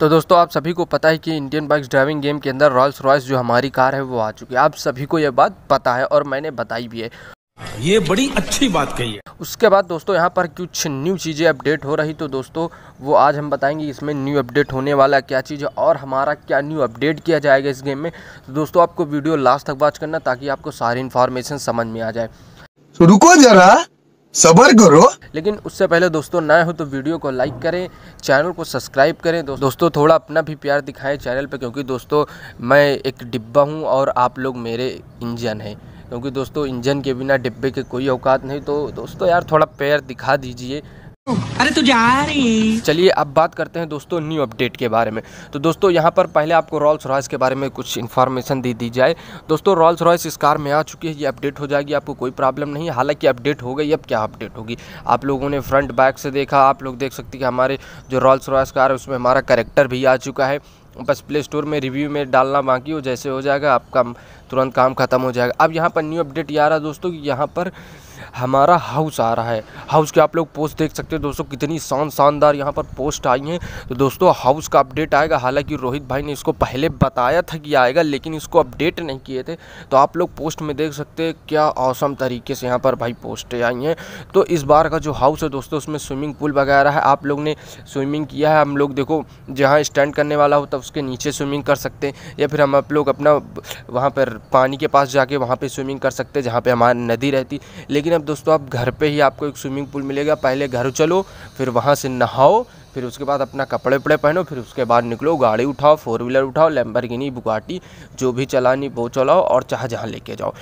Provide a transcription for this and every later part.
तो दोस्तों आप सभी को पता है कि इंडियन बाइक्स ड्राइविंग गेम के अंदर रॉयल्स रॉयस जो हमारी कार है वो आ चुकी है आप सभी को यह बात पता है और मैंने बताई भी है ये बड़ी अच्छी बात कही है उसके बाद दोस्तों यहाँ पर कुछ न्यू चीज़ें अपडेट हो रही तो दोस्तों वो आज हम बताएंगे इसमें न्यू अपडेट होने वाला क्या चीज़ है और हमारा क्या न्यू अपडेट किया जाएगा इस गेम में तो दोस्तों आपको वीडियो लास्ट तक वॉच करना ताकि आपको सारी इन्फॉर्मेशन समझ में आ जाए तो रुको जरा सबर करो लेकिन उससे पहले दोस्तों नए हो तो वीडियो को लाइक करें चैनल को सब्सक्राइब करें दो, दोस्तों थोड़ा अपना भी प्यार दिखाएं चैनल पे क्योंकि दोस्तों मैं एक डिब्बा हूँ और आप लोग मेरे इंजन हैं क्योंकि दोस्तों इंजन के बिना डिब्बे के कोई औकात नहीं तो दोस्तों यार थोड़ा प्यार दिखा दीजिए अरे तू जा रही चलिए अब बात करते हैं दोस्तों न्यू अपडेट के बारे में तो दोस्तों यहाँ पर पहले आपको रॉल्स रॉयस के बारे में कुछ इन्फॉर्मेशन दे दी जाए दोस्तों रॉल्स रॉयस इस कार में आ चुकी है ये अपडेट हो जाएगी आपको कोई प्रॉब्लम नहीं हालांकि अपडेट हो गई अब क्या अपडेट होगी आप लोगों ने फ्रंट बैक से देखा आप लोग देख सकते कि हमारे जो रॉल्स रॉयस कार है उसमें हमारा करेक्टर भी आ चुका है बस प्ले स्टोर में रिव्यू में डालना बाकी हो जैसे हो जाएगा आपका तुरंत काम खत्म हो जाएगा अब यहाँ पर न्यू अपडेट ये आ रहा दोस्तों यहाँ पर हमारा हाउस आ रहा है हाउस के आप लोग पोस्ट देख सकते हैं दोस्तों कितनी शान शानदार यहाँ पर पोस्ट आई हैं तो दोस्तों हाउस का अपडेट आएगा हालांकि रोहित भाई ने इसको पहले बताया था कि आएगा लेकिन इसको अपडेट नहीं किए थे तो आप लोग पोस्ट में देख सकते हैं क्या औसम तरीके से यहाँ पर भाई पोस्टें आई हैं तो इस बार का जो हाउस है दोस्तों उसमें स्विमिंग पूल वगैरह है आप लोग ने स्विमिंग किया है हम लोग देखो जहाँ स्टैंड करने वाला हो तब उसके नीचे स्विमिंग कर सकते हैं या फिर हम आप लोग अपना वहाँ पर पानी के पास जाके वहाँ पर स्विमिंग कर सकते हैं जहाँ पर हमारी नदी रहती लेकिन हैं दोस्तों आप घर पे ही आपको एक स्विमिंग पूल मिलेगा पहले घर चलो फिर वहाँ से नहाओ फिर उसके बाद अपना कपड़े वपड़े पहनो फिर उसके बाद निकलो गाड़ी उठाओ फोर व्हीलर उठाओ गिनी बुगाटी जो भी चलानी वो चलाओ और चाह जहाँ लेके जाओ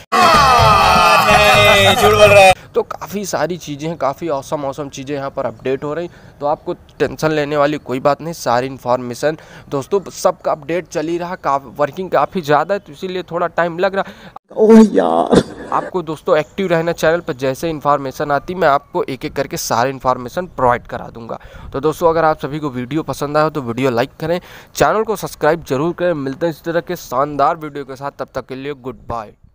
तो काफ़ी सारी चीज़ें हैं काफ़ी औसम औसम चीज़ें यहाँ पर अपडेट हो रही तो आपको टेंशन लेने वाली कोई बात नहीं सारी इन्फॉर्मेशन दोस्तों सबका अपडेट चल ही रहा वर्किंग काफ़ी ज़्यादा है तो इसीलिए थोड़ा टाइम लग रहा ओह यार आपको दोस्तों एक्टिव रहना चैनल पर जैसे इन्फॉर्मेशन आती मैं आपको एक एक करके सारे इन्फॉर्मेशन प्रोवाइड करा दूंगा तो दोस्तों अगर आप सभी को वीडियो पसंद आया हो तो वीडियो लाइक करें चैनल को सब्सक्राइब जरूर करें मिलते हैं इस तरह के शानदार वीडियो के साथ तब तक के लिए गुड बाय